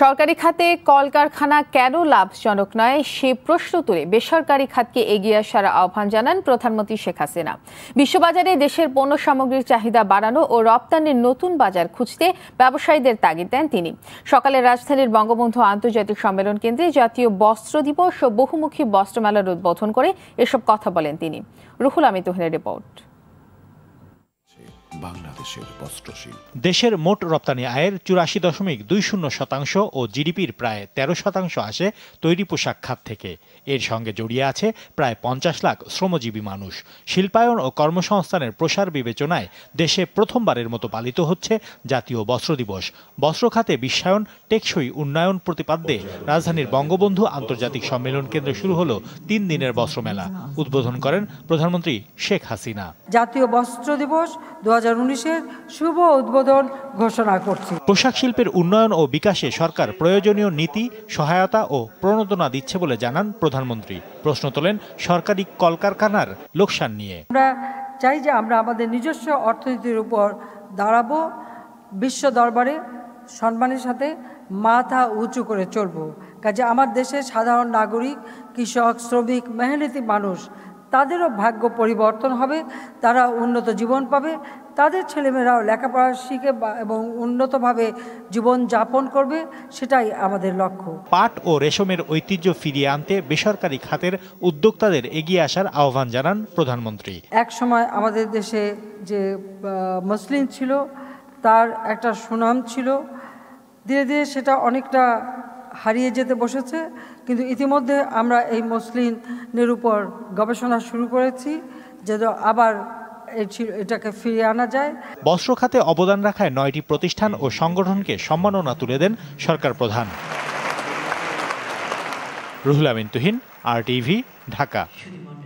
সরকারি খাতে কলকারখানা কেন লাভজনক নয় সে প্রশ্ন তুলে বেসরকারি খাতকে এগিয়ে আসার আহ্বান জানান প্রধানমন্ত্রী শেখ হাসিনা বিশ্ববাজারে দেশের পণ্য সামগ্রীর চাহিদা বাড়ানো ও রপ্তানির নতুন বাজার খুঁজতে ব্যবসায়ীদের তাগিদ দেন তিনি সকালে রাজধানীর বঙ্গবন্ধু আন্তর্জাতিক সম্মেলন কেন্দ্রে জাতীয় বস্ত্র দিবস ও বহুমুখী বস্ত্রমেলার উদ্বোধন করে এসব কথা বলেন তিনি রুহুল তোহিনের রিপোর্ট বাংলাদেশের বস্ত্রশিল্প দেশের মোট রপ্তানি আয়ের চুরাশি দশমিক দুই শূন্য শতাংশ ও জিডিপির প্রায় তেরো শতাংশ আসে তৈরি পোশাক খাত থেকে এর সঙ্গে জড়িয়ে আছে প্রায় পঞ্চাশ লাখ শ্রমজীবী মানুষ শিল্পায়ন ও কর্মসংস্থানের প্রসার বিবেচনায় দেশে প্রথমবারের মতো পালিত হচ্ছে জাতীয় বস্ত্র দিবস বস্ত্র খাতে বিশ্বায়ন টেকসই উন্নয়ন প্রতিপাদ্যে রাজধানীর বঙ্গবন্ধু আন্তর্জাতিক সম্মেলন কেন্দ্রে শুরু হলো তিন দিনের বস্ত্র মেলা উদ্বোধন করেন প্রধানমন্ত্রী শেখ হাসিনা জাতীয় বস্ত্র দিবস দু শুভ উদ্বোধন ঘোষণা করছি পোশাক শিল্পের উন্নয়ন ও বিকাশে সরকার প্রয়োজনীয় নীতি সহায়তা ও প্রণোদনা দিচ্ছে বলে জানান প্রধানমন্ত্রী প্রশ্ন তোলেন সরকারি কলকারখানার লোকসান নিয়ে আমরা চাই যে আমরা আমাদের নিজস্ব অর্থনীতির উপর দাঁড়াবো বিশ্ব দরবারে সম্মানের সাথে মাথা উঁচু করে চলব কাজে আমার দেশের সাধারণ নাগরিক কৃষক শ্রমিক মেহনতি মানুষ তাদেরও ভাগ্য পরিবর্তন হবে তারা উন্নত জীবন পাবে তাদের ছেলেমেয়েরাও লেখাপড়া শিখে এবং উন্নতভাবে জীবন যাপন করবে সেটাই আমাদের লক্ষ্য পাট ও রেশমের ঐতিহ্য ফিরিয়ে আনতে বেসরকারি খাতের উদ্যোক্তাদের এগিয়ে আসার আহ্বান জানান প্রধানমন্ত্রী এক সময় আমাদের দেশে যে মুসলিম ছিল তার একটা সুনাম ছিল ধীরে ধীরে সেটা অনেকটা হারিয়ে যেতে বসেছে কিন্তু ইতিমধ্যে আমরা এই মসলিনের উপর গবেষণা শুরু করেছি যে আবার এটাকে ফিরিয়ে আনা যায় বস্ত্র খাতে অবদান রাখায় নয়টি প্রতিষ্ঠান ও সংগঠনকে সম্মাননা তুলে দেন সরকার প্রধান রুহুল আমিন তুহিন আর টিভি ঢাকা